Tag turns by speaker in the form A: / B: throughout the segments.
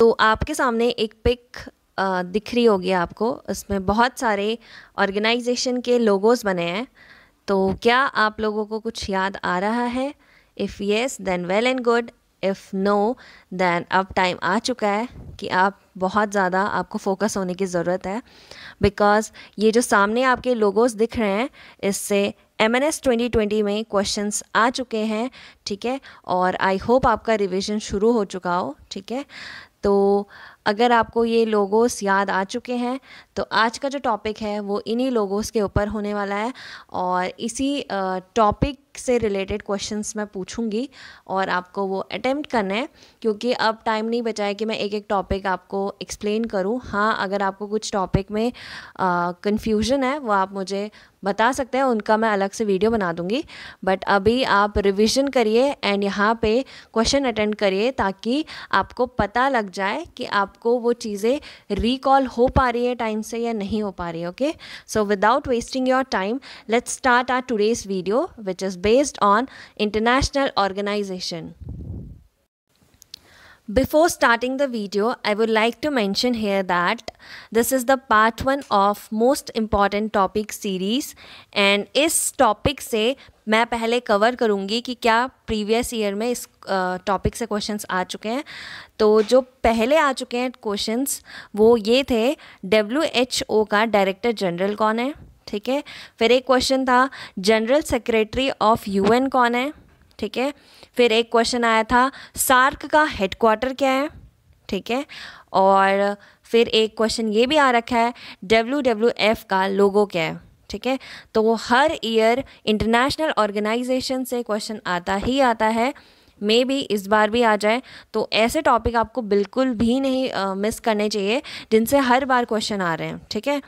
A: तो आपके सामने एक पिक दिख रही होगी आपको इसमें बहुत सारे ऑर्गेनाइजेशन के लोगोस बने हैं तो क्या आप लोगों को कुछ याद आ रहा है if yes then well and good if no then अब टाइम आ चुका है कि आप बहुत ज़्यादा आपको फोकस होने की ज़रूरत है बिकॉज़ ये जो सामने आपके लोगोज दिख रहे हैं इससे M N S twenty twenty में क्वेश्चंस आ चुके हैं ठीक है और आई होप आपका रिविज़न शुरू हो चुका हो ठीक है 都。अगर आपको ये लोगोस याद आ चुके हैं तो आज का जो टॉपिक है वो इन्हीं लोगोस के ऊपर होने वाला है और इसी टॉपिक से रिलेटेड क्वेश्चंस मैं पूछूंगी और आपको वो अटैम्प्ट करना है क्योंकि अब टाइम नहीं बचा है कि मैं एक एक टॉपिक आपको एक्सप्लेन करूँ हाँ अगर आपको कुछ टॉपिक में कन्फ्यूजन है वो आप मुझे बता सकते हैं उनका मैं अलग से वीडियो बना दूंगी बट अभी आप रिविज़न करिए एंड यहाँ पे क्वेश्चन अटेंड करिए ताकि आपको पता लग जाए कि आप आपको वो चीज़ें रिकॉल हो पा रही है टाइम से या नहीं हो पा रही है okay so without wasting your time let's start our today's video which is based on international organization Before starting the video, I would like to mention here that this is the part 1 of most important topic series and इस topic से मैं पहले cover करूँगी कि क्या previous year में इस topic से questions आ चुके हैं तो जो पहले आ चुके हैं questions वो ये थे WHO का डायरेक्टर जनरल कौन है ठीक है फिर एक क्वेश्चन था जनरल सेक्रेटरी ऑफ यूएन कौन है ठीक है फिर एक क्वेश्चन आया था सार्क का हेडक्वार्टर क्या है ठीक है और फिर एक क्वेश्चन ये भी आ रखा है डब्ल्यू डब्ल्यू एफ का लोगो क्या है ठीक है तो वो हर ईयर इंटरनेशनल ऑर्गेनाइजेशन से क्वेश्चन आता ही आता है मे भी इस बार भी आ जाए तो ऐसे टॉपिक आपको बिल्कुल भी नहीं मिस करने चाहिए जिनसे हर बार क्वेश्चन आ रहे हैं ठीक है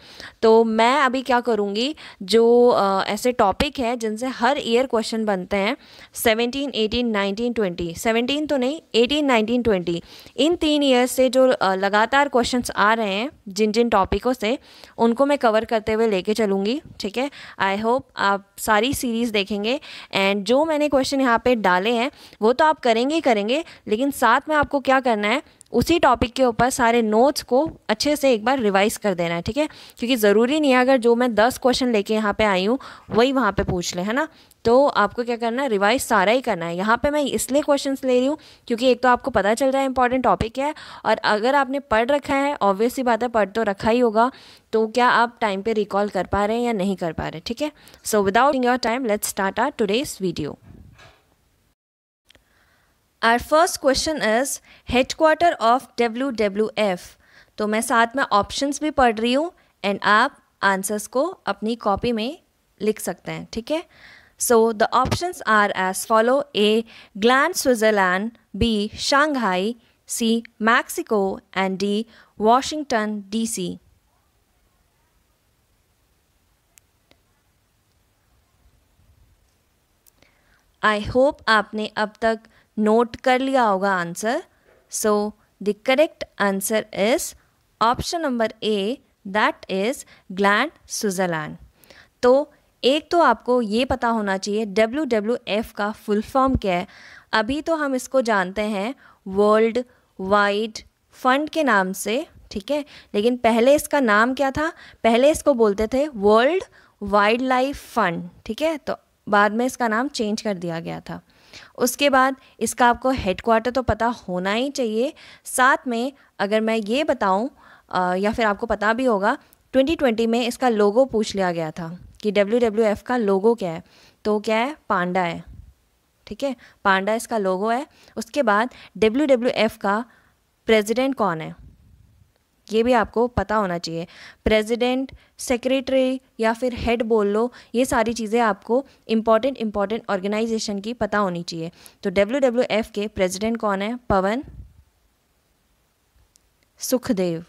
A: तो मैं अभी क्या करूँगी जो uh, ऐसे टॉपिक है जिनसे हर ईयर क्वेश्चन बनते हैं seventeen eighteen nineteen twenty seventeen तो नहीं एटीन नाइनटीन ट्वेंटी इन तीन ईयर्स से जो uh, लगातार क्वेश्चन आ रहे हैं जिन जिन टॉपिकों से उनको मैं कवर करते हुए लेके चलूँगी ठीक है आई होप आप सारी सीरीज़ देखेंगे एंड जो मैंने क्वेश्चन यहाँ पे डाले हैं वो तो तो आप करेंगे ही करेंगे लेकिन साथ में आपको क्या करना है उसी टॉपिक के ऊपर सारे नोट्स को अच्छे से एक बार रिवाइज कर देना है ठीक है क्योंकि ज़रूरी नहीं है अगर जो मैं दस क्वेश्चन लेके यहाँ पे आई हूँ वही वहाँ पे पूछ ले है ना तो आपको क्या करना है रिवाइज सारा ही करना है यहाँ पे मैं इसलिए क्वेश्चंस ले रही हूँ क्योंकि एक तो आपको पता चल रहा है इंपॉर्टेंट टॉपिक है और अगर आपने पढ़ रखा है ऑब्वियस ही बात है पढ़ तो रखा ही होगा तो क्या आप टाइम पर रिकॉल कर पा रहे हैं या नहीं कर पा रहे ठीक है so without your time let's start our today's video our first question is headquarter of W W F तो मैं साथ में ऑप्शंस भी पढ़ रही हूँ एंड आप आंसर्स को अपनी कॉपी में लिख सकते हैं ठीक है so the options are as follow A Gland Switzerland B Shanghai C Mexico and D Washington D C I hope आपने अब तक नोट कर लिया होगा answer so the correct answer is option number A that is Gland Switzerland तो एक तो आपको ये पता होना चाहिए डब्ल्यू डब्ल्यू एफ का फुल फॉर्म क्या है अभी तो हम इसको जानते हैं वर्ल्ड वाइड फंड के नाम से ठीक है लेकिन पहले इसका नाम क्या था पहले इसको बोलते थे वर्ल्ड वाइल्ड लाइफ फंड ठीक है तो बाद में इसका नाम चेंज कर दिया गया था उसके बाद इसका आपको हेड क्वार्टर तो पता होना ही चाहिए साथ में अगर मैं ये बताऊँ या फिर आपको पता भी होगा 2020 में इसका लोगो पूछ लिया गया था कि डब्ल्यू का लोगो क्या है तो क्या है पांडा है ठीक है पांडा इसका लोगो है उसके बाद डब्ल्यू का प्रेसिडेंट कौन है ये भी आपको पता होना चाहिए प्रेसिडेंट सेक्रेटरी या फिर हेड बोल लो ये सारी चीज़ें आपको इम्पॉर्टेंट इम्पॉर्टेंट ऑर्गेनाइजेशन की पता होनी चाहिए तो डब्ल्यू डब्ल्यू एफ के प्रेजिडेंट कौन है Pawan Sukhdev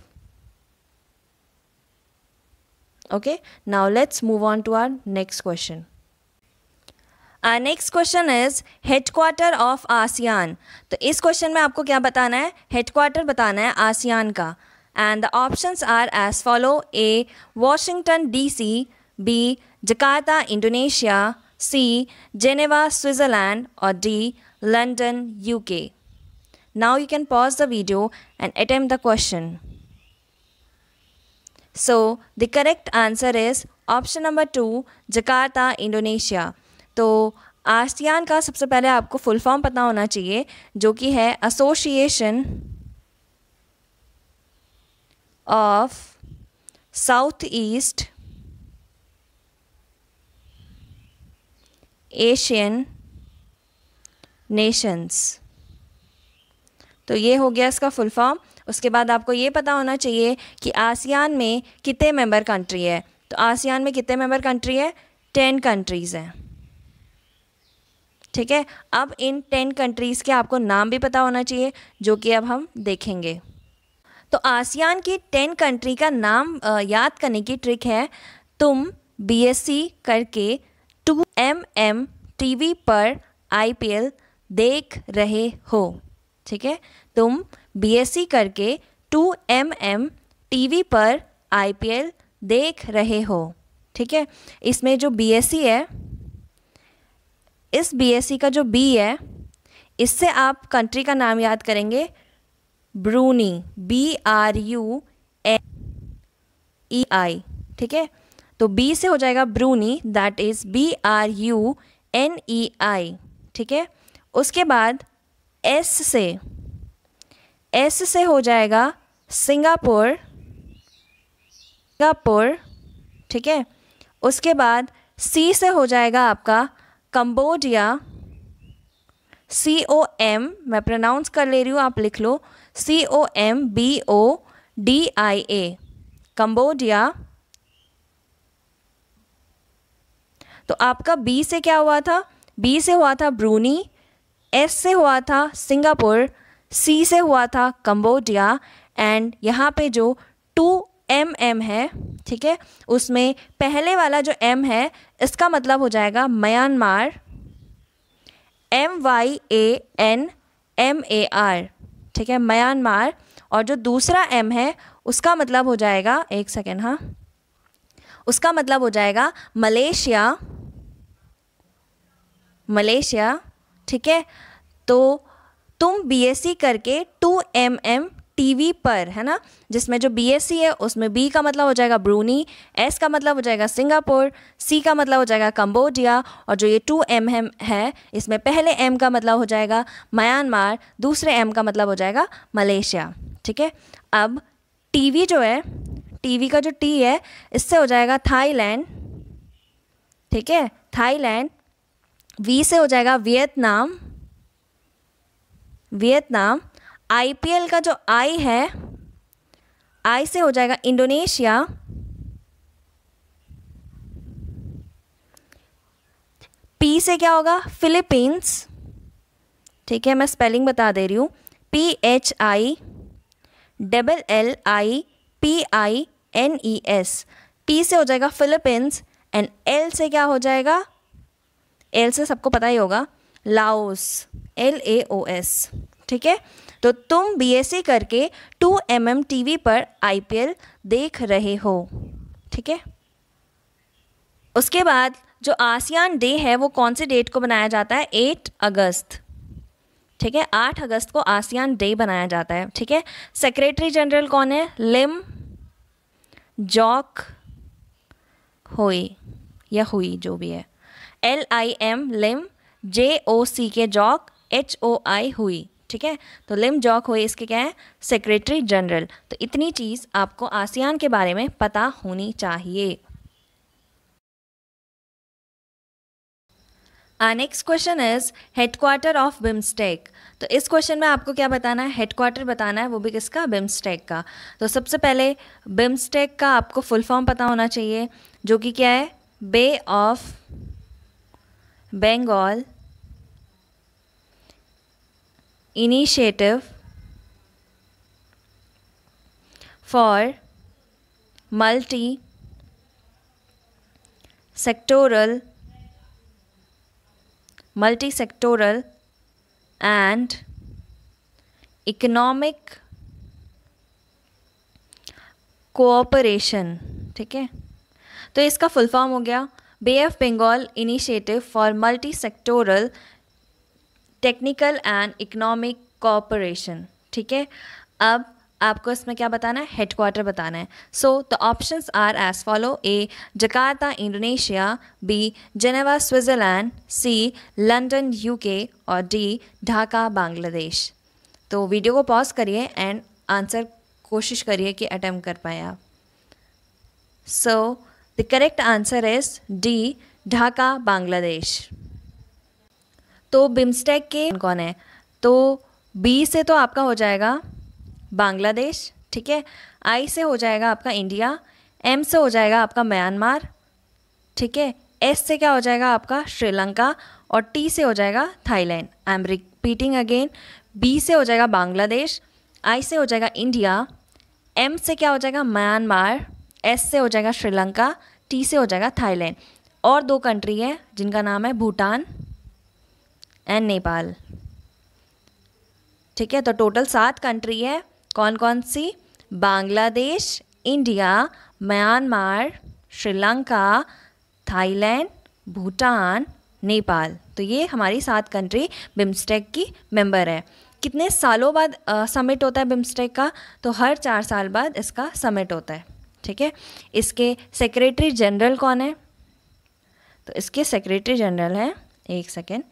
A: okay now let's move on to our next question next question is is headquarter of तो इस क्वेश्चन में आपको क्या बताना है हेडक्वार्टर बताना है आसियान का and the options are as follow A. Washington DC B. Jakarta Indonesia C. Geneva Switzerland or D. London UK Now you can pause the video and attempt the question. So the correct answer is option number 2 jakarta indonesia to ASEAN का सबसे पहले आपको full form पता होना चाहिए जो कि है association of Southeast Asian nations तो ये हो गया इसका फुल फॉर्म उसके बाद आपको ये पता होना चाहिए कि आसियान में कितने मेंबर कंट्री है तो आसियान में कितने मेंबर कंट्री है टेन कंट्रीज़ हैं ठीक है अब इन टेन कंट्रीज़ के आपको नाम भी पता होना चाहिए जो कि अब हम देखेंगे तो आसियान की टेन कंट्री का नाम याद करने की ट्रिक है तुम बीएससी करके टू एम एम टी पर आईपीएल देख रहे हो ठीक है तुम बीएससी करके टू एम एम टी पर आईपीएल देख रहे हो ठीक है इसमें जो बीएससी है इस बीएससी का जो बी है इससे आप कंट्री का नाम याद करेंगे Brunei B R U N E I ठीक है तो बी से हो जाएगा Brunei that is B R U N E I ठीक है उसके बाद एस से एस से हो जाएगा सिंगापुर सिंगापुर ठीक है उसके बाद सी से हो जाएगा आपका कंबोडिया सी ओ एम मैं प्रोनाउंस कर ले रही हूँ आप लिख लो C O M B O D I A Cambodia तो आपका बी से क्या हुआ था बी से हुआ था ब्रूनी एस से हुआ था सिंगापुर सी से हुआ था कम्बोडिया एंड यहाँ पे जो टू एम एम है ठीक है उसमें पहले वाला जो एम है इसका मतलब हो जाएगा Myanmar M Y A N M A R ठीक है म्यांमार और जो दूसरा एम है उसका मतलब हो जाएगा एक सेकेंड हाँ उसका मतलब हो जाएगा मलेशिया मलेशिया ठीक है तो तुम बीएससी करके टू एम एम टीवी पर है ना जिसमें जो बी है उसमें बी का मतलब हो जाएगा ब्रूनी एस का मतलब हो जाएगा सिंगापुर सी का मतलब हो जाएगा कम्बोडिया और जो ये टू एम एम है इसमें पहले एम का मतलब हो जाएगा म्यांमार दूसरे एम का मतलब हो जाएगा मलेशिया ठीक है अब टीवी जो है टीवी का जो टी है इससे हो जाएगा थाईलैंड ठीक है थाईलैंड वी से हो जाएगा वियतनाम वियतनाम आईपीएल का जो आई है आई से हो जाएगा इंडोनेशिया पी से क्या होगा फिलीपींस ठीक है मैं स्पेलिंग बता दे रही हूँ P H I double L I P I N E S T से हो जाएगा फिलीपींस एंड एल से क्या हो जाएगा एल से सबको पता ही होगा Laos L A O S ठीक है तो तुम बी करके 2 एम एम टीवी पर आई देख रहे हो ठीक है उसके बाद जो आसियान डे है वो कौन से डेट को बनाया जाता है एट अगस्त ठीक है आठ अगस्त को आसियान डे बनाया जाता है ठीक है सेक्रेटरी जनरल कौन है लिम जॉक हुई या हुई जो भी है एल आई एम लिम जे ओ सी के जॉक एच ओ आई हुई ठीक है तो लिम जॉक हुए इसके क्या है सेक्रेटरी जनरल तो इतनी चीज़ आपको आसियान के बारे में पता होनी चाहिए next question is headquarter of BIMSTEC तो इस क्वेश्चन में आपको क्या बताना है हेडक्वार्टर बताना है वो भी किसका बिम्स्टेक का तो सबसे पहले बिम्स्टेक का आपको फुल फॉर्म पता होना चाहिए जो कि क्या है bay of Bengal initiative for multi sectoral multi sectoral and economic cooperation ठीक है तो इसका फुल फॉर्म हो गया bay of Bengal initiative for multi sectoral technical and economic cooperation ठीक है अब आपको इसमें क्या बताना है हेडक्वार्टर बताना है so the option are as follow A Jakarta Indonesia B Geneva Switzerland C London UK और डी ढाका बांग्लादेश तो वीडियो को पॉज करिए एंड आंसर कोशिश करिए कि अटैम्प कर पाए आप so the correct answer is D Dhaka Bangladesh तो बिम्स्टेक के कौन है तो बी से तो आपका हो जाएगा बांग्लादेश ठीक है आई से हो जाएगा आपका इंडिया एम से हो जाएगा आपका म्यांमार ठीक है एस से क्या हो जाएगा आपका श्रीलंका और टी से हो जाएगा Thailand I am repeating again B से हो जाएगा बांग्लादेश आई से हो जाएगा इंडिया एम से क्या हो जाएगा म्यांमार एस से हो जाएगा श्रीलंका टी से हो जाएगा थाईलैंड और दो कंट्री है जिनका नाम है भूटान एंड नेपाल ठीक है तो टोटल सात कंट्री है कौन कौन सी Bangladesh India Myanmar Sri Lanka Thailand Bhutan Nepal तो ये हमारी सात कंट्री बिम्स्टेक की मेंबर है कितने सालों बाद समिट होता है बिम्स्टेक का तो हर चार साल बाद इसका समिट होता है ठीक है इसके सेक्रेटरी जनरल कौन है तो इसके सेक्रेटरी जनरल हैं एक सेकेंड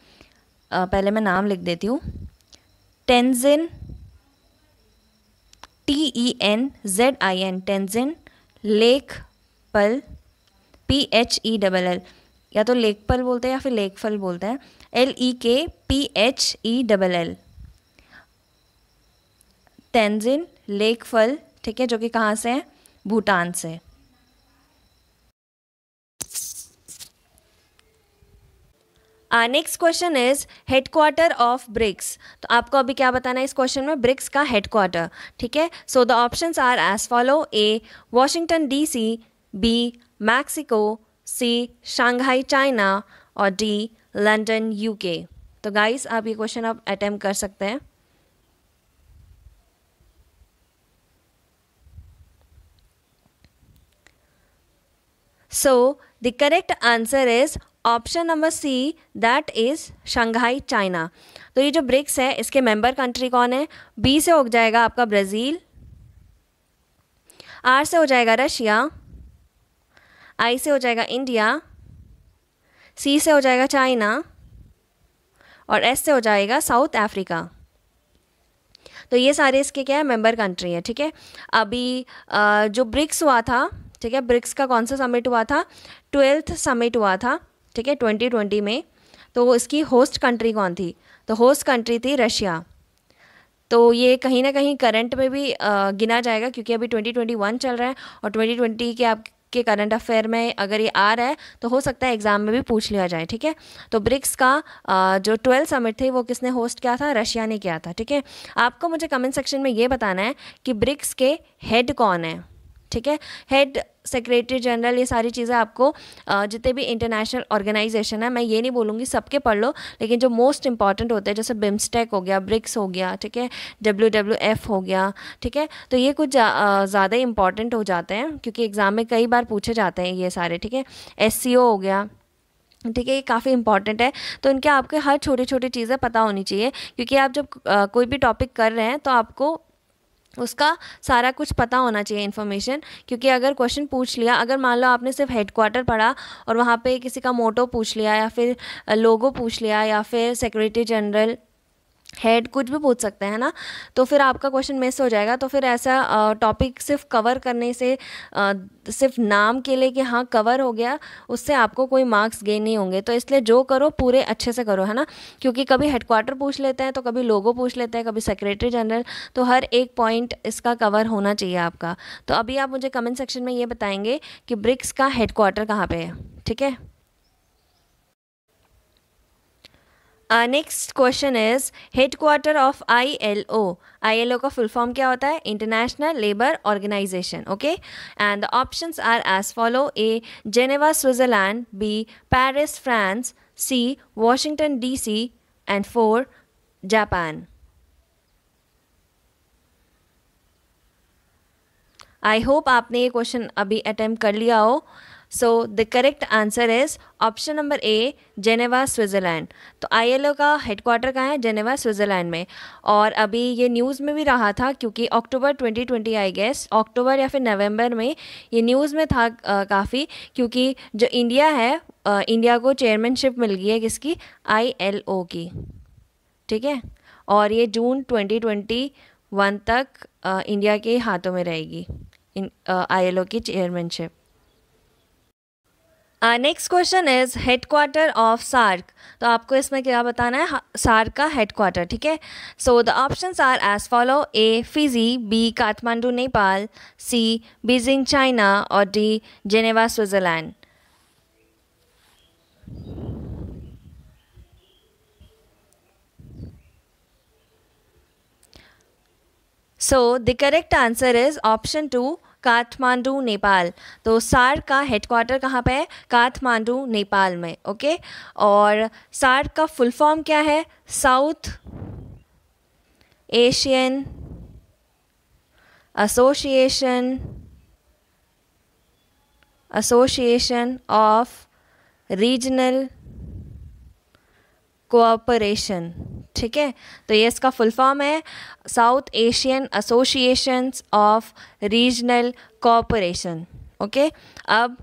A: पहले मैं नाम लिख देती हूँ Tenzin T E N Z I N Tenzin Lekphell P H E double L या तो पल बोलते हैं या फिर फल बोलते हैं L E K P H E double L Tenzin फल ठीक है जो कि कहाँ से है भूटान से next question is headquarter of BRICS तो आपको अभी क्या बताना है इस क्वेश्चन में ब्रिक्स का हेडक्वार्टर ठीक है so the options are as follow A Washington DC B Mexico C Shanghai China और डी लंदन यूके तो गाइस आप ये क्वेश्चन आप अटैम्प्ट कर सकते हैं so the correct answer is option number C that is Shanghai China तो ये जो ब्रिक्स है इसके मेंबर कंट्री कौन है बी से हो जाएगा आपका ब्राज़ील आर से हो जाएगा रशिया आई से हो जाएगा इंडिया सी से हो जाएगा चाइना और एस से हो जाएगा साउथ अफ्रीका तो ये सारे इसके क्या है मेंबर कंट्री है ठीक है अभी जो ब्रिक्स हुआ था ठीक है ब्रिक्स का कौन सा समिट हुआ था ट्वेल्थ समिट हुआ था ठीक है ट्वेंटी ट्वेंटी में तो इसकी होस्ट कंट्री कौन थी तो होस्ट कंट्री थी रशिया तो ये कहीं ना कहीं करंट में भी गिना जाएगा क्योंकि अभी 2021 चल रहा है और 2020 के आपके करंट अफेयर में अगर ये आ रहा है तो हो सकता है एग्ज़ाम में भी पूछ लिया जाए ठीक है तो ब्रिक्स का जो ट्वेल्थ समिट थी वो किसने होस्ट किया था रशिया ने किया था ठीक है आपको मुझे कमेंट सेक्शन में ये बताना है कि ब्रिक्स के हेड कौन है ठीक है हेड सेक्रेटरी जनरल ये सारी चीज़ें आपको जितने भी इंटरनेशनल ऑर्गेनाइजेशन है मैं ये नहीं बोलूँगी सबके पढ़ लो लेकिन जो मोस्ट इंपॉर्टेंट होते हैं जैसे बिम्स्टेक हो गया ब्रिक्स हो गया ठीक है डब्ल्यू डब्ल्यू एफ हो गया ठीक है तो ये कुछ ज़्यादा इंपॉर्टेंट हो जाते हैं क्योंकि एग्ज़ाम में कई बार पूछे जाते हैं ये सारे ठीक है एस सी ओ हो गया ठीक है ये काफ़ी इंपॉर्टेंट है तो इनके आपके हर छोटी छोटी चीज़ें पता होनी चाहिए क्योंकि आप जब आ, कोई भी टॉपिक कर रहे हैं तो आपको उसका सारा कुछ पता होना चाहिए इन्फॉर्मेशन क्योंकि अगर क्वेश्चन पूछ लिया अगर मान लो आपने सिर्फ हेडक्वार्टर पढ़ा और वहाँ पे किसी का मोटो पूछ लिया या फिर लोगो पूछ लिया या फिर सेक्रेटरी जनरल हेड कुछ भी पूछ सकते हैं ना तो फिर आपका क्वेश्चन मिस हो जाएगा तो फिर ऐसा टॉपिक सिर्फ कवर करने से आ, सिर्फ नाम के लिए कि हाँ कवर हो गया उससे आपको कोई मार्क्स गेन नहीं होंगे तो इसलिए जो करो पूरे अच्छे से करो है ना क्योंकि कभी हेडक्वार्टर पूछ लेते हैं तो कभी लोगो पूछ लेते हैं कभी सेक्रेटरी जनरल तो हर एक पॉइंट इसका कवर होना चाहिए आपका तो अभी आप मुझे कमेंट सेक्शन में ये बताएंगे कि ब्रिक्स का हेडक्वार्टर कहाँ पर है ठीक है आ next question is headquarter of I L O I L O का फुल फॉर्म क्या होता है International Labour Organization okay and the options are as follow A Geneva Switzerland B Paris France C Washington D C and four Japan I hope आपने ये question अभी attempt कर लिया हो so the correct answer is option number A Geneva Switzerland तो ILO का headquarter कहाँ है जेनेवा स्विट्ज़रलैंड में और अभी ये न्यूज़ में भी रहा था क्योंकि अक्टूबर 2020 आई गेस अक्टूबर या फिर नवंबर में ये न्यूज़ में था काफ़ी क्योंकि जो इंडिया है आ, इंडिया को चेयरमैनशिप मिल गई है किसकी ओ की ठीक है और ये जून ट्वेंटी वन तक आ, इंडिया के हाथों में रहेगी आई एल ओ की chairmanship next question is headquarter of SAARC तो आपको इसमें क्या बताना है सार्क का हेडक्वार्टर ठीक है so the options are as follow A Fiji B Kathmandu Nepal C Beijing China और D Geneva Switzerland so the correct answer is option two Kathmandu Nepal तो सार का हेडक्वार्टर कहाँ पे है काठमांडू नेपाल में ओके और सार का फुल फॉर्म क्या है South Asian Association Association of Regional Cooperation ठीक है तो ये इसका फुल फॉर्म है South Asian Associations of Regional Corporation okay अब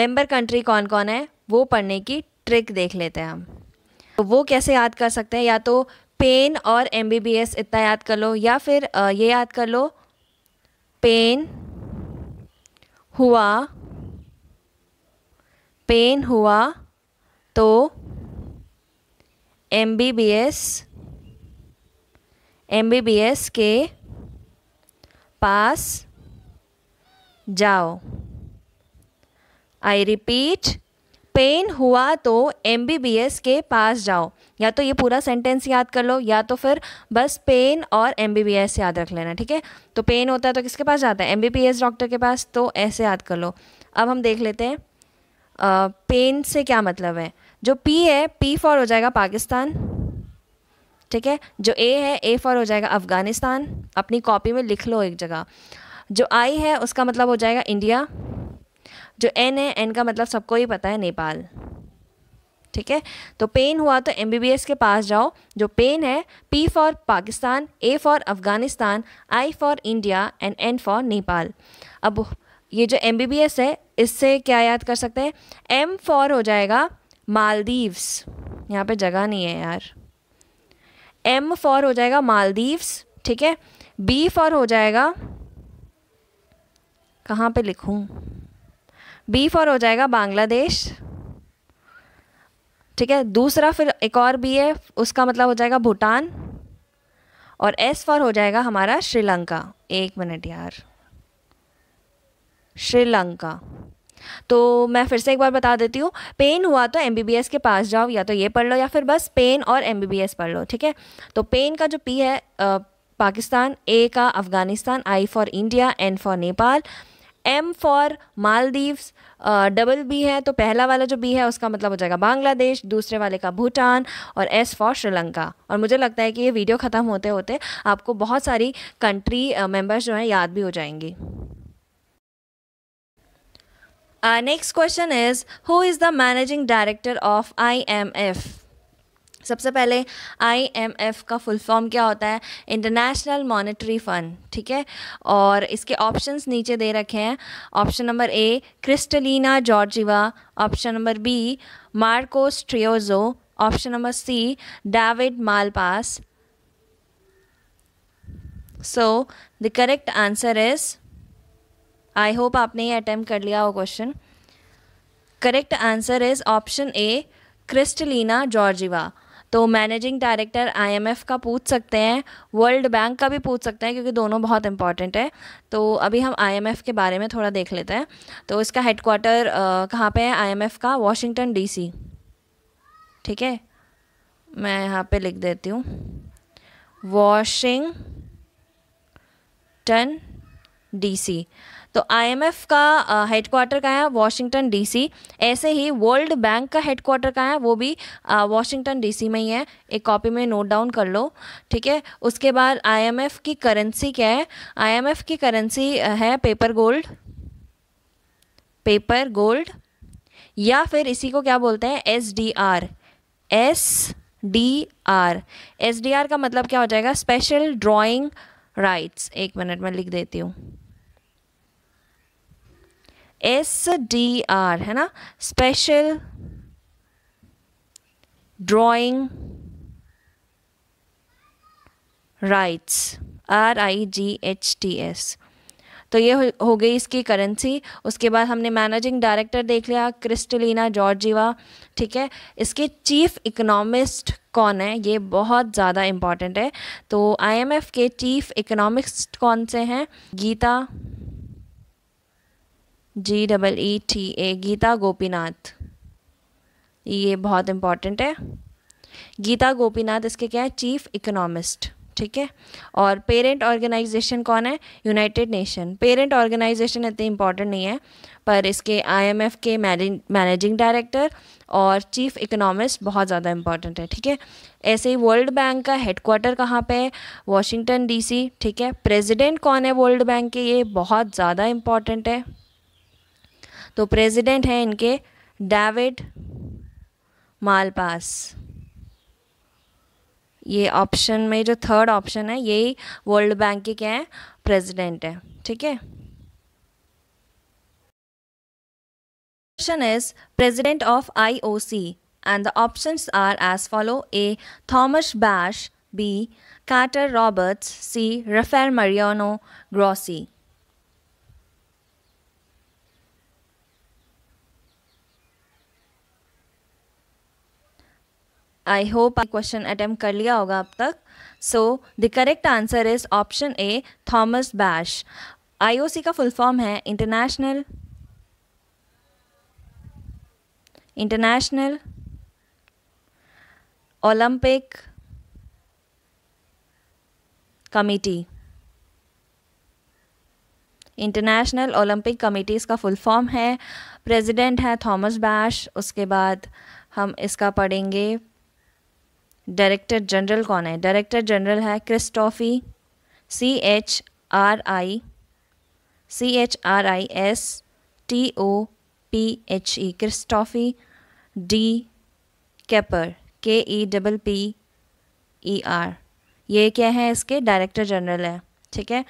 A: मेंबर कंट्री कौन कौन है वो पढ़ने की ट्रिक देख लेते हैं हम तो वो कैसे याद कर सकते हैं या तो पेन और एम इतना याद कर लो या फिर ये याद कर लो पेन हुआ पेन हुआ तो M B B S M के पास जाओ आई रिपीट पेन हुआ तो एम बी बी एस के पास जाओ या तो ये पूरा सेंटेंस याद कर लो या तो फिर बस पेन और एम बी बी एस याद रख लेना ठीक है तो पेन होता है तो किसके पास जाता है M B B S doctor के पास तो ऐसे याद कर लो अब हम देख लेते हैं पेन से क्या मतलब है जो पी है पी फॉर हो जाएगा पाकिस्तान ठीक है जो ए है ए फॉर हो जाएगा अफ़गानिस्तान अपनी कॉपी में लिख लो एक जगह जो आई है उसका मतलब हो जाएगा इंडिया जो एन है एन का मतलब सबको ही पता है नेपाल ठीक है तो पेन हुआ तो एम के पास जाओ जो पेन है P for Pakistan A for Afghanistan I for India and N for Nepal अब ये जो एम है इससे क्या याद कर सकते हैं एम फॉर हो जाएगा मालदीव्स यहाँ पे जगह नहीं है यार एम फॉर हो जाएगा मालदीव्स ठीक है बी फॉर हो जाएगा कहाँ पे लिखूँ बी फॉर हो जाएगा बांग्लादेश ठीक है दूसरा फिर एक और बी है उसका मतलब हो जाएगा भूटान और एस फॉर हो जाएगा हमारा श्रीलंका एक मिनट यार श्रीलंका तो मैं फिर से एक बार बता देती हूँ पेन हुआ तो एम के पास जाओ या तो ये पढ़ लो या फिर बस पेन और एम पढ़ लो ठीक है तो पेन का जो पी है पाकिस्तान ए का Afghanistan I for India N for Nepal M for Maldives double B है तो पहला वाला जो बी है उसका मतलब हो जाएगा बांग्लादेश दूसरे वाले का भूटान और एस फॉर श्रीलंका और मुझे लगता है कि ये वीडियो ख़त्म होते होते आपको बहुत सारी कंट्री मेंबर्स जो हैं याद भी हो जाएंगी question uh, next question is who is the managing director of IMF? सबसे पहले आई एम एफ का फुल फॉर्म क्या होता है इंटरनेशनल मॉनेटरी फंड ठीक है और इसके ऑप्शंस नीचे दे रखे हैं option number A Kristalina Georgieva option number B Marcos Troyjo option number C David Malpass so the correct answer is I hope आपने ये अटैम्प्ट कर लिया वो question correct answer is option A Kristalina Georgieva तो managing director IMF का पूछ सकते हैं वर्ल्ड बैंक का भी पूछ सकते हैं क्योंकि दोनों बहुत इंपॉर्टेंट है तो अभी हम आईएमएफ के बारे में थोड़ा देख लेते हैं तो इसका हेडक्वार्टर कहाँ पे है आईएमएफ का वाशिंगटन डीसी ठीक है मैं यहाँ पे लिख देती हूँ वाशिंगटन डीसी तो आईएमएफ का हेडक्वार्टर क्वार्टर कहाँ है वाशिंगटन डीसी ऐसे ही वर्ल्ड बैंक का हेडक्वार्टर कहाँ है वो भी वाशिंगटन डीसी में ही है एक कॉपी में नोट डाउन कर लो ठीक है उसके बाद आईएमएफ की करेंसी क्या है आईएमएफ की करेंसी है पेपर गोल्ड पेपर गोल्ड या फिर इसी को क्या बोलते हैं S D R S D R S D R का मतलब क्या हो जाएगा स्पेशल ड्राइंग राइट्स एक मिनट में लिख देती हूँ एस डी आर है ना special drawing rights R I G H T S तो ये हो गई इसकी करेंसी उसके बाद हमने मैनेजिंग डायरेक्टर देख लिया क्रिस्टलिना जॉर्जिवा ठीक है इसके चीफ इकोनॉमिस्ट कौन है ये बहुत ज़्यादा इम्पॉर्टेंट है तो आईएमएफ के चीफ इकोनॉमिस्ट कौन से हैं Geeta ji double E T A Geeta Gopinath ये बहुत इम्पॉर्टेंट है गीता गोपीनाथ इसके क्या है चीफ इकोनॉमिस्ट ठीक है और पेरेंट ऑर्गेनाइजेशन कौन है यूनाइटेड नेशन पेरेंट ऑर्गेनाइजेशन इतनी इम्पॉर्टेंट नहीं है पर इसके आईएमएफ के मैनेजिंग डायरेक्टर और चीफ इकोनॉमिस्ट बहुत ज़्यादा इम्पॉर्टेंट है ठीक है ऐसे ही वर्ल्ड बैंक का हेडक्वार्टर कहाँ पे है वॉशिंगटन डी ठीक है प्रेजिडेंट कौन है वर्ल्ड बैंक के ये बहुत ज़्यादा इम्पॉर्टेंट है तो प्रेसिडेंट हैं इनके डेविड मालपास ये ऑप्शन में जो थर्ड ऑप्शन है यही वर्ल्ड बैंक के क्या है प्रेसिडेंट है ठीक है option is president of IOC and the options are as follow A Thomas Bach B Carter Roberts C Rafael Mariano Grossi I hope question attempt कर लिया होगा अब तक so the correct answer is option A Thomas Bach IOC का full form है International International Olympic Committee International Olympic Committee इसका full form है president है थॉमस बैश उसके बाद हम इसका पढ़ेंगे डायरेक्टर जनरल कौन है डायरेक्टर जनरल है Christophe C H R I C H R I S T O P H E Christophe De Kepper K E double P E R ये क्या है इसके डायरेक्टर जनरल है ठीक है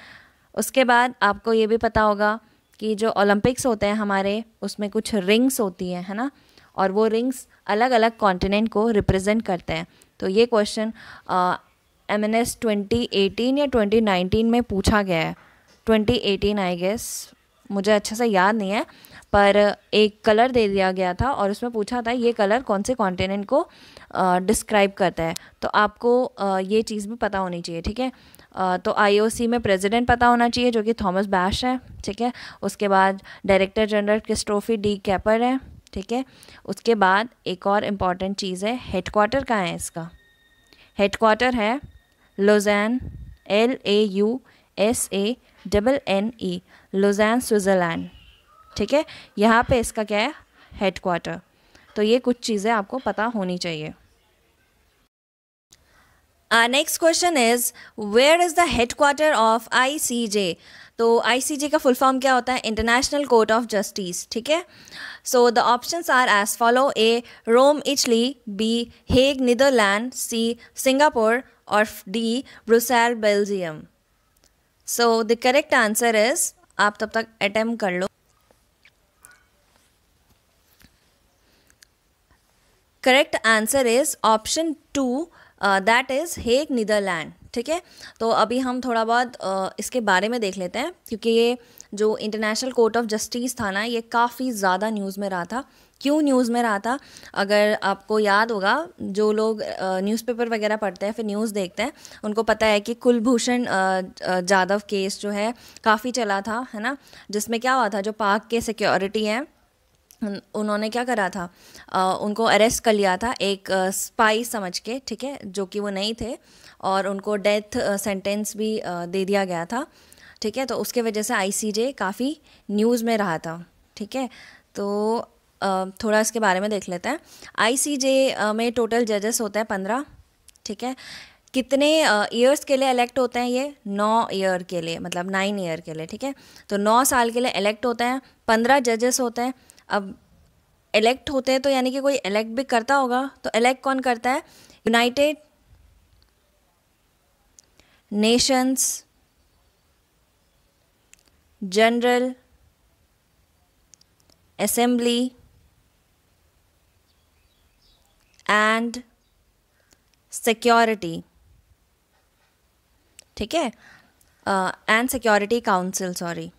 A: उसके बाद आपको ये भी पता होगा कि जो ओलंपिक्स होते हैं हमारे उसमें कुछ रिंग्स होती हैं है ना और वो रिंग्स अलग अलग कॉन्टिनेंट को रिप्रेजेंट करते हैं तो ये question M N S twenty eighteen या ट्वेंटी नाइनटीन में पूछा गया है ट्वेंटी एटीन आई गेस मुझे अच्छे से याद नहीं है पर एक कलर दे दिया गया था और उसमें पूछा था ये कलर कौन से कॉन्टिनेंट को डिस्क्राइब करता है तो आपको आ, ये चीज़ भी पता होनी चाहिए ठीक है तो आईओसी में प्रेसिडेंट पता होना चाहिए जो कि थॉमस बैश है ठीक है उसके बाद director general Christophe De Kepper है ठीक है उसके बाद एक और इम्पॉर्टेंट चीज़ है हेडक्वार्टर कहाँ है इसका हेडक्वार्टर है Lausanne L A U S A double N E Lausanne Switzerland ठीक है यहाँ पे इसका क्या है हेडक्वार्टर तो ये कुछ चीज़ें आपको पता होनी चाहिए next question is where is the headquarter of I C J तो आईसीजे का फुल फॉर्म क्या होता है इंटरनेशनल कोर्ट ऑफ जस्टिस ठीक है so the options are as follow A Rome Italy B Hague Netherlands C Singapore और D Brussels Belgium so the correct answer is आप तब तक अटेम्प्ट कर लो correct answer is option two that is Hague Netherlands ठीक है तो अभी हम थोड़ा बहुत इसके बारे में देख लेते हैं क्योंकि ये जो इंटरनेशनल कोर्ट ऑफ जस्टिस था ना ये काफ़ी ज़्यादा न्यूज़ में रहा था क्यों न्यूज़ में रहा था अगर आपको याद होगा जो लोग न्यूज़पेपर वगैरह पढ़ते हैं फिर न्यूज़ देखते हैं उनको पता है कि कुलभूषण जाधव केस जो है काफ़ी चला था है ना जिसमें क्या हुआ था जो पाक के सिक्योरिटी हैं उन्होंने क्या करा था आ, उनको अरेस्ट कर लिया था एक आ, स्पाई समझ के ठीक है जो कि वो नहीं थे और उनको डेथ सेंटेंस भी आ, दे दिया गया था ठीक है तो उसके वजह से आईसीजे काफ़ी न्यूज़ में रहा था ठीक है तो थोड़ा इसके बारे में देख लेते हैं आईसीजे में टोटल जजेस होते हैं पंद्रह ठीक है कितने ईयर्स के लिए इलेक्ट होते हैं ये नौ ईयर के लिए मतलब नाइन ईयर के लिए ठीक है तो नौ साल के लिए इलेक्ट होते हैं पंद्रह जजेस होते हैं अब इलेक्ट होते हैं तो यानी कि कोई इलेक्ट भी करता होगा तो इलेक्ट कौन करता है United Nations General Assembly and security ठीक है एंड सिक्योरिटी काउंसिल सॉरी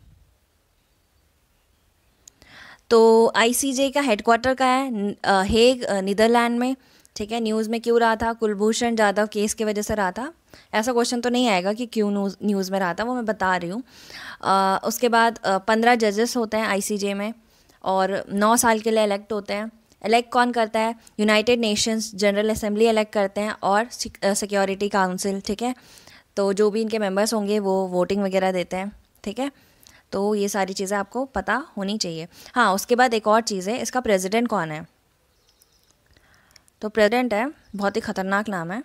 A: तो आईसीजे का हेडक्वार्टर का है हेग नीदरलैंड में ठीक है न्यूज़ में क्यों रहा था कुलभूषण जाधव केस की वजह से रहा था ऐसा क्वेश्चन तो नहीं आएगा कि क्यों न्यूज़ न्यूज़ में रहा था वो मैं बता रही हूँ उसके बाद पंद्रह जजेस होते हैं आईसीजे में और नौ साल के लिए इलेक्ट होते हैं इलेक्ट कौन करता है United Nations General Assembly elect करते हैं और सिक्योरिटी काउंसिल ठीक है तो जो भी इनके मेंबर्स होंगे वो वोटिंग वगैरह देते हैं ठीक है तो ये सारी चीज़ें आपको पता होनी चाहिए हाँ उसके बाद एक और चीज़ है इसका प्रेसिडेंट कौन है तो प्रेसिडेंट है बहुत ही ख़तरनाक नाम है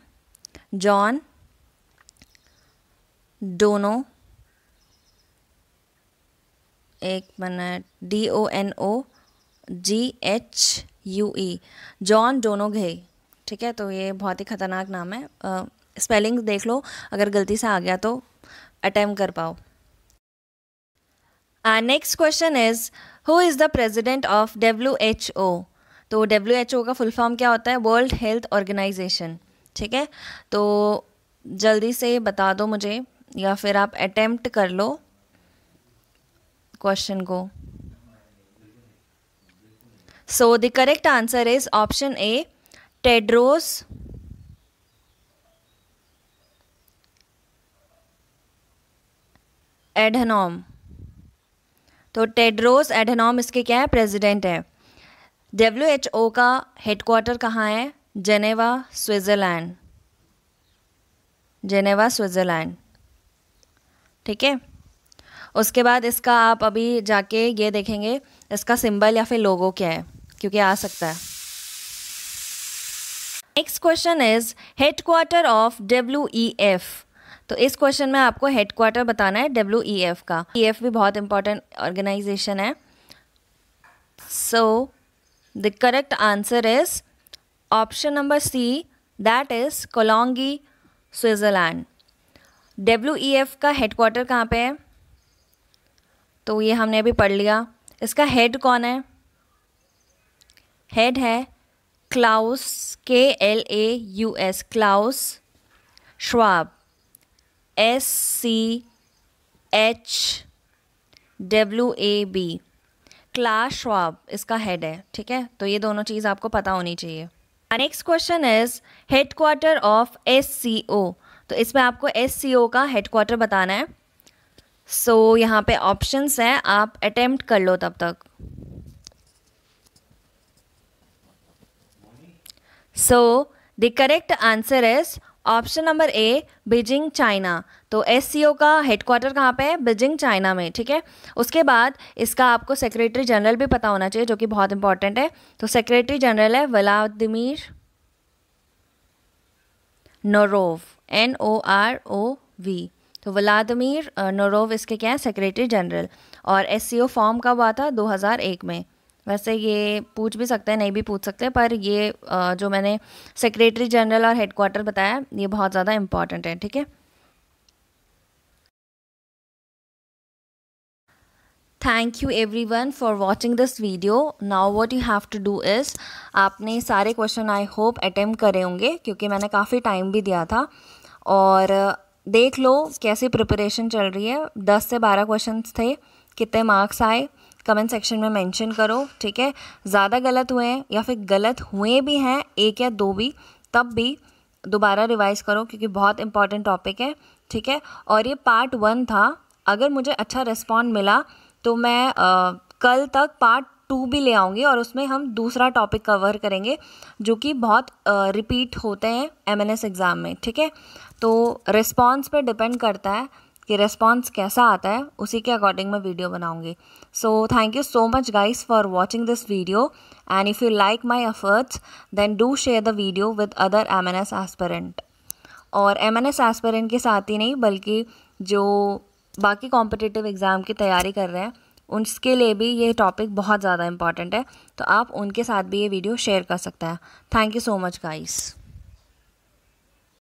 A: जॉन डोनो एक minute D O N O G H U E John Donoghue ठीक है तो ये बहुत ही ख़तरनाक नाम है स्पेलिंग देख लो अगर गलती से आ गया तो अटैम्प कर पाओ Our next question is who is the president of WHO? तो डब्ल्यू एच ओ का फुल फॉर्म क्या होता है वर्ल्ड हेल्थ ऑर्गेनाइजेशन ठीक है तो जल्दी से बता दो मुझे या फिर आप अटेम्प्ट कर लो क्वेश्चन को so the correct answer is option A Tedros Adhanom तो टेड्रोस एडनॉम इसके क्या है प्रेसिडेंट है डब्ल्यू एच ओ का हेडक्वार्टर कहाँ है जेनेवा स्विट्ज़रलैंड जेनेवा स्विट्ज़रलैंड ठीक है उसके बाद इसका आप अभी जाके ये देखेंगे इसका सिंबल या फिर लोगो क्या है क्योंकि आ सकता है next question is headquarter of W E F तो इस क्वेश्चन में आपको हेडक्वार्टर बताना है डब्ल्यू ई एफ का ई e एफ भी बहुत इंपॉर्टेंट ऑर्गेनाइजेशन है so the correct answer is option number C that is Cologny Switzerland W E F का हेडक्वार्टर कहाँ पे है तो ये हमने अभी पढ़ लिया इसका हेड कौन है हेड है Klaus K L A U S Klaus Schwab S C H W A B Klaus Schwab इसका हेड है ठीक है तो ये दोनों चीज़ आपको पता होनी चाहिए next question is headquarter of S C O तो इसमें आपको एस सी ओ का हेड क्वार्टर बताना है सो so, यहाँ पे ऑप्शंस हैं आप अटेम्प्ट कर लो तब तक so the correct answer is option number A Beijing China तो एस का हेडक्वार्टर कहाँ पे है बीजिंग चाइना में ठीक है उसके बाद इसका आपको सेक्रेटरी जनरल भी पता होना चाहिए जो कि बहुत इंपॉर्टेंट है तो सेक्रेटरी जनरल है Vladimir Norov N O R O V तो व्लादिमिर नोरोव uh, इसके क्या है सेक्रेटरी जनरल और एस फॉर्म कब हुआ था एक में वैसे ये पूछ भी सकते हैं नहीं भी पूछ सकते पर ये जो मैंने सेक्रेटरी जनरल और हेडक्वार्टर बताया ये बहुत ज़्यादा इम्पॉर्टेंट है ठीक है thank you everyone for watching this video now what you have to do is आपने सारे क्वेश्चन आई होप अटैम्प्ट करे होंगे क्योंकि मैंने काफ़ी टाइम भी दिया था और देख लो कैसी प्रिपरेशन चल रही है दस से बारह क्वेश्चन थे कितने मार्क्स आए कमेंट सेक्शन में मेंशन करो ठीक है ज़्यादा गलत हुए हैं या फिर गलत हुए भी हैं एक या दो भी तब भी दोबारा रिवाइज़ करो क्योंकि बहुत इंपॉर्टेंट टॉपिक है ठीक है और ये पार्ट वन था अगर मुझे अच्छा रिस्पॉन्ड मिला तो मैं आ, कल तक पार्ट टू भी ले आऊँगी और उसमें हम दूसरा टॉपिक कवर करेंगे जो कि बहुत रिपीट होते हैं एम एग्ज़ाम में ठीक है तो रिस्पॉन्स पर डिपेंड करता है कि रिस्पॉन्स कैसा आता है उसी के अकॉर्डिंग मैं वीडियो बनाऊंगी so thank you so much guys for watching this video and if you like my efforts then do share the video with other M N S aspirant और एम एन एस एस्पेरेंट के साथ ही नहीं बल्कि जो बाकी competitive exam की तैयारी कर रहे हैं उनके लिए भी ये टॉपिक बहुत ज़्यादा इंपॉर्टेंट है तो आप उनके साथ भी ये वीडियो शेयर कर सकते हैं thank you so much guys